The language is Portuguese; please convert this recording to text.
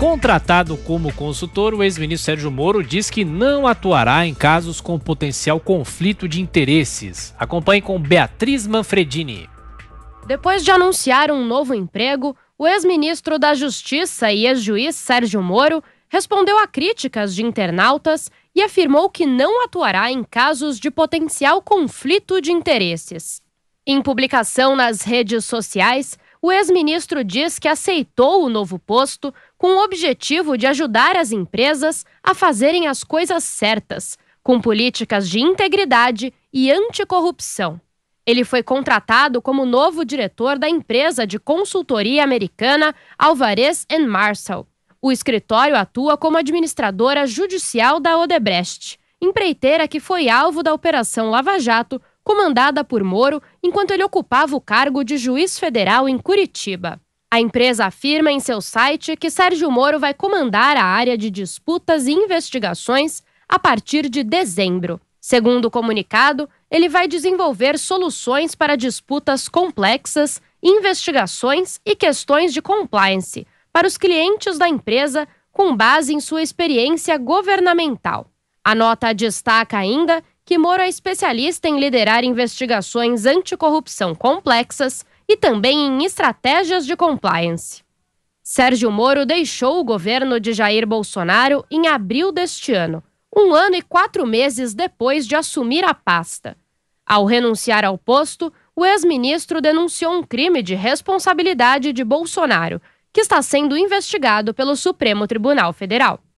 Contratado como consultor, o ex-ministro Sérgio Moro diz que não atuará em casos com potencial conflito de interesses. Acompanhe com Beatriz Manfredini. Depois de anunciar um novo emprego, o ex-ministro da Justiça e ex-juiz Sérgio Moro respondeu a críticas de internautas e afirmou que não atuará em casos de potencial conflito de interesses. Em publicação nas redes sociais, o ex-ministro diz que aceitou o novo posto com o objetivo de ajudar as empresas a fazerem as coisas certas, com políticas de integridade e anticorrupção. Ele foi contratado como novo diretor da empresa de consultoria americana Alvarez Marshall. O escritório atua como administradora judicial da Odebrecht, empreiteira que foi alvo da Operação Lava Jato comandada por Moro enquanto ele ocupava o cargo de juiz federal em Curitiba. A empresa afirma em seu site que Sérgio Moro vai comandar a área de disputas e investigações a partir de dezembro. Segundo o comunicado, ele vai desenvolver soluções para disputas complexas, investigações e questões de compliance para os clientes da empresa com base em sua experiência governamental. A nota destaca ainda que Moro é especialista em liderar investigações anticorrupção complexas e também em estratégias de compliance. Sérgio Moro deixou o governo de Jair Bolsonaro em abril deste ano, um ano e quatro meses depois de assumir a pasta. Ao renunciar ao posto, o ex-ministro denunciou um crime de responsabilidade de Bolsonaro, que está sendo investigado pelo Supremo Tribunal Federal.